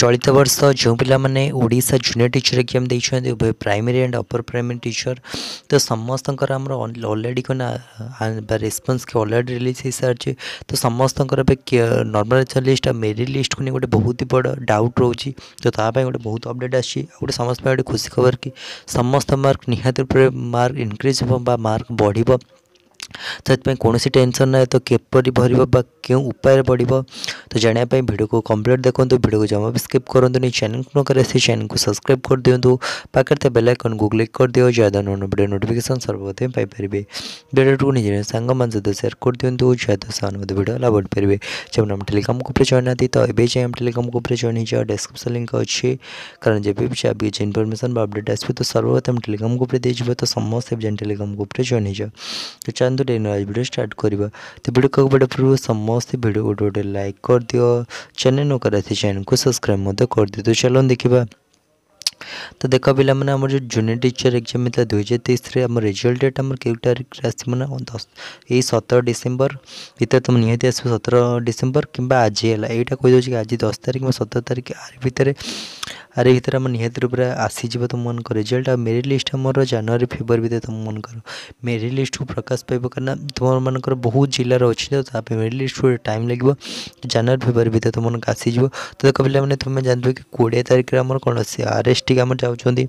चलित बर्ष तो जो पाने जूनियर टीचर एक्जाम देखते उभय primary and upper primary teacher तो समस्त अलरेडी क्या रेस्पन्स अलरेडी रिलीज हो सारी तो समस्त नर्मल एक्जाम लिस्ट आ मेरी लिस्ट को नहीं गोटे बहुत ही बड़ा डाउट रोचे तो ताकि गोटे बहुत अपडेट आई समस्त गोटे खुशी खबर कि समस्त मार्क निहत रूप मार्क इनक्रिज हो मार्क बढ़ तो कौन टेनसन ना तो किपर भर क्यों उपाय बढ़ तो जाना भिड को कम्प्लीट देखो भिड तो को जमा तो तो भी स्कीप करते चैनल को नक चैनल को सब्सक्राइब कर दिंतु पाखे बेलैकन को क्लिक कर दिव्य जहाद नोटिकेसन सर्वप्रथम पापर भिडट निज़ निजे सांग सहित सेयर कर दिंतु जहाद से भिड लाभ उठपारे जब ग्रुप टेलीकाम चाहना तो ये जाए चाहिए टेलीकाम चयन हो जाए डेस्क्रिप्स लिंक अच्छे कारण जब भी चाहिए किसी इनफर्मेशन अपडेट आसपे तो सर्वप्रथम टेलीकाम दीजिए तो समस्त जान टेलीकाम चयन हो जाए तो चाहते भिडियो स्टार्ट करवा तो भिड कहूँ पूर्व समस्त भिड गोटे गोटे लाइक कर कर दियो चैनल कर चैनल को सब्सक्राइब मत कर दि तो चलो देखा तो देख पाने जो जूनियर टीचर एग्जाम दुई हजार तेईस रेजल्ट रिजल्ट डेट आम कई तारीख आसमु ना दस ये सतर डिसेम्बर भितर तुम तो निहत आस सतर डिसेम्बर कि आज है यहाँ कहीदे आज दस तारीख में सतर तारीख आर भितर ଆର୍ ଏଇ ଭିତରେ ଆମ ନିହାତି ରୂପରେ ଆସିଯିବ ତୁମମାନଙ୍କ ରେଜଲ୍ଟ ଆଉ ମେରିଟ୍ ଲିଷ୍ଟ ଆମର ଜାନୁଆରୀ ଫେବୃଆରୀ ଭିତରେ ତୁମମାନଙ୍କର ମେରିଟ୍ ଲିଷ୍ଟକୁ ପ୍ରକାଶ ପାଇବ କାରଣ ତୁମମାନଙ୍କର ବହୁତ ଜିଲ୍ଲାର ଅଛି ତ ତା ପାଇଁ ମେରିଟ୍ ଲିଷ୍ଟକୁ ଟାଇମ୍ ଲାଗିବ ଜାନୁଆରୀ ଫେବୃଆରୀ ଭିତରେ ତୁମମାନଙ୍କୁ ଆସିଯିବ ତ ଦେଖ ପିଲାମାନେ ତୁମେ ଜାଣିଥିବ କି କୋଡ଼ିଏ ତାରିଖରେ ଆମର କ'ଣ ଅଛି ଆର୍ ଏସ୍ ଟିକି ଆମର ଯାଉଛନ୍ତି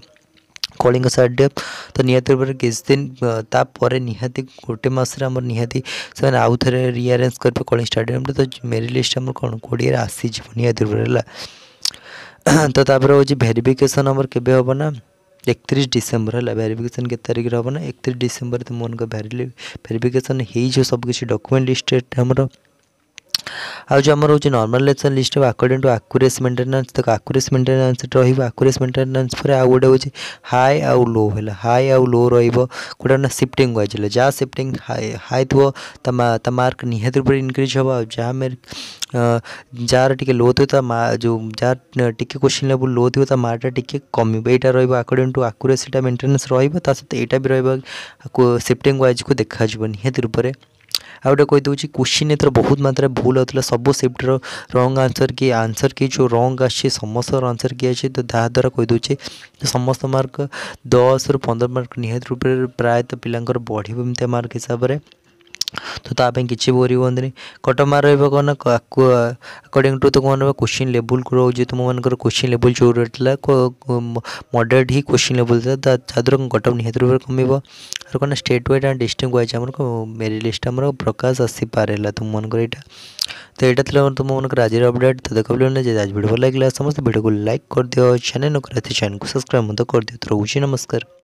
କଳିଙ୍ଗ ସାର୍ ଡେପ୍ ତ ନିହାତି ରୂପରେ କିଛି ଦିନ ତାପରେ ନିହାତି ଗୋଟେ ମାସରେ ଆମର ନିହାତି ସେମାନେ ଆଉ ଥରେ ରିଆରେଞ୍ଜ କରିବେ କଳିଙ୍ଗ ଷ୍ଟାଡ଼ିୟମ୍ରେ ତ ମେରିଟ୍ ଲିଷ୍ଟ ଆମର କ'ଣ କୋଡ଼ିଏରେ ଆସିଯିବ ନିହାତି ରୂପରେ ହେଲା ତ ତାପରେ ହେଉଛି ଭେରିଫିକେସନ୍ ଆମର କେବେ ହେବ ନା একত্রিশ ডিসেম্বর হল ভেরিফিকেসন কে তারিখে হব না একত্রিশ ডিসেম্বর তো মন ভেরিফিকেসন হয়ে সব কিছু ডকুমেন্ট লিস্টেড আমার ଆଉ ଯେଉଁ ଆମର ହେଉଛି ନର୍ମାଲ ଲେସନ୍ ଲିଷ୍ଟ ହେବ ଆକର୍ଡିଂ ଟୁ ଆକୁରେସ୍ ମେଣ୍ଟେନାନ୍ସ ତ ଆକୁରେସ୍ ମେଣ୍ଟେନାନ୍ସ ରହିବ ଆକୁରେସ୍ ମେଣ୍ଟେନାନ୍ସ ପରେ ଆଉ ଗୋଟେ ହେଉଛି ହାଇ ଆଉ ଲୋ ହେଲା ହାଇ ଆଉ ଲୋ ରହିବ କେଉଁଟା ନା ସିଫ୍ଟିଂ ୱାଇଜ୍ ହେଲେ ଯାହା ସିଫ୍ଟିଂ ହାଇ ହାଇ ଥିବ ତା ମାର୍କ ନିହାତି ରୂପରେ ଇନକ୍ରିଜ୍ ହେବ ଆଉ ଯାହା ଯାହାର ଟିକେ ଲୋ ଥିବ ତା ମା ଯେଉଁ ଯାହାର ଟିକେ କୋଶ୍ଚିନ୍ ଲେବୁଲ୍ ଲୋ ଥିବ ତା ମାର୍କଟା ଟିକେ କମିବ ଏଇଟା ରହିବ ଆକର୍ଡିଂ ଟୁ ଆକୁରେସିଟା ମେଣ୍ଟେନାନ୍ସ ରହିବ ତା ସହିତ ଏଇଟା ବି ରହିବ ସିଫ୍ଟିଂ ୱାଇଜ୍କୁ ଦେଖାଯିବ ନିହାତି ରୂପରେ आउँटी क्वेसन नेत्र बहुत मत्रा भुल आउँछ सबै सेफ्टर रङ आन्सर की आन्सर कि जो रङ आ समस आन्सर के अस्ति समस्त मर्क दस रु पन् मर्क निहित रूपले प्रायत पिलांकर बढी मर्क हिसाबले तो ता किसी बोरबंदी कट मार रहा कौन अकॉर्डिंग टू तो कौन क्वेश्चन लेवल रोज तुम मन क्वेश्चन लेवल जो रहा मडरेट ही क्वेश्चन लेवल था जहाँद्वारा कौन निहत रूप से कम और कौन state wide and district wise merit list आम प्रकाश आसपारे तुम मन यहाँ तो यहाँ तुम मन आज अपडेट तो देख बोले आज भिड भल लगे समस्त भिड को लाइक कर दिव चैनल चैनल को सब्सक्राइब मत कर दि तो रोचे नमस्कार